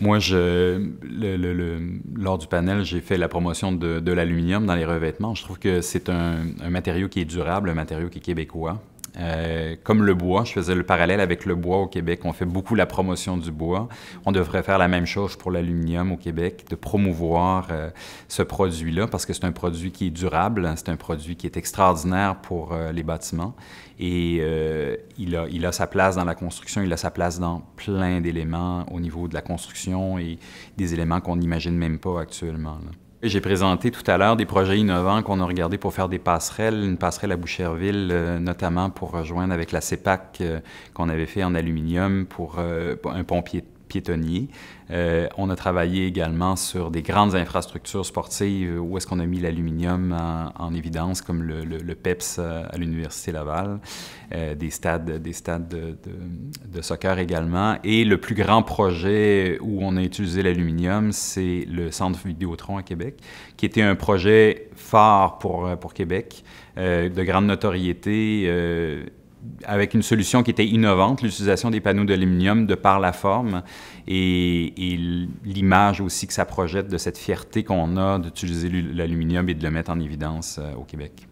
Moi, je, le, lors du panel, j'ai fait la promotion de, l'aluminium dans les revêtements. Je trouve que c'est un, un matériau qui est durable, un matériau qui est québécois. Euh, comme le bois, je faisais le parallèle avec le bois au Québec. On fait beaucoup la promotion du bois. On devrait faire la même chose pour l'aluminium au Québec, de promouvoir euh, ce produit-là parce que c'est un produit qui est durable, hein. c'est un produit qui est extraordinaire pour euh, les bâtiments et il a, sa place dans la construction, il a sa place dans plein d'éléments au niveau de la construction et des éléments qu'on n'imagine même pas actuellement. J'ai présenté tout à l'heure des projets innovants qu'on a regardés pour faire des passerelles, une passerelle à Boucherville euh, notamment pour rejoindre avec la CEPAC euh, qu'on avait fait en aluminium pour euh, un pompier piétonniers. Euh, on a travaillé également sur des grandes infrastructures sportives où est-ce qu'on a mis l'aluminium en, évidence, comme le, PEPS à, l'Université Laval, euh, des stades, des stades de, soccer également. Et le plus grand projet où on a utilisé l'aluminium, c'est le Centre Vidéotron à Québec, qui était un projet phare pour, pour Québec, euh, de grande notoriété avec une solution qui était innovante, l'utilisation des panneaux d'aluminium de par la forme et, l'image aussi que ça projette de cette fierté qu'on a d'utiliser l'aluminium et de le mettre en évidence euh, au Québec.